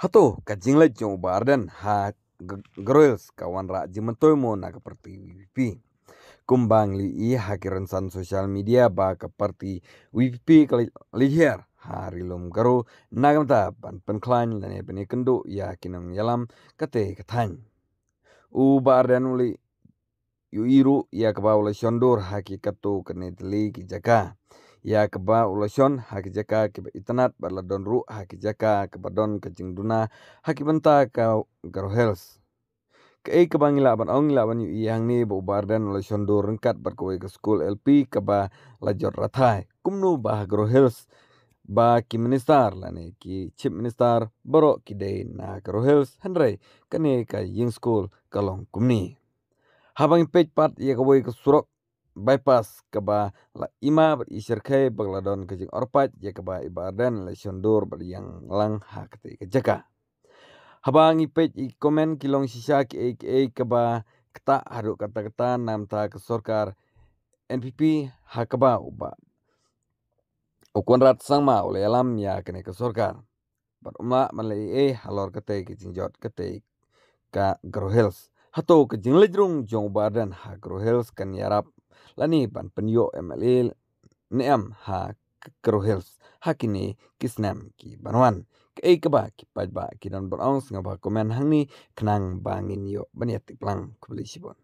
Hato kajing lagi cung barden ha girls kawan rak jementoi mo nak seperti WPP. Kumbang li i hakiran san sosial media ba seperti WPP kelihir hari lom garu nagam ta pan pan klan lan e bene kendo ya kinang yalam kate ketan u bar dan uli yu iru ya kebawa le syondor hakikat tu kene teli ki jaga yak ba ulasyon hakijaka ke itanat barla don ru hakijaka ke badon ke jingduna hakibanta ka garo hels ke ke bangila ban ong la ban yu yang ni bu bar dan ulasyon do rengkat bar ke ke school lp ke ba lajor ratai kumnu ba garo hels ba ki minister la ne ki chief minister baro ki de na garo hels hanre kane ka ying school kalong kumni habang page part ye ke ke surok bypass kaba la ima isirke bagladon kajing orpat ya kaba ibadan la syondur bar yang lang hak te kajaka habang ipet i komen kilong sisa ki ke kaba kata haru kata kata nam ta ke sorkar npp hakaba uba ukun rat sang ma ole alam ya kene ke sorkar bar umma malai e halor kate kijing jot kate ka grohels Hato kejing lejrung jong badan ha grohels kan yarap lani ban panyo emelil neam ha kruhils hakini kisnem ki banwan ei kaba ki pajba ki don bronze ngaba komen hangni knang bangin yo banyati plang kulisibon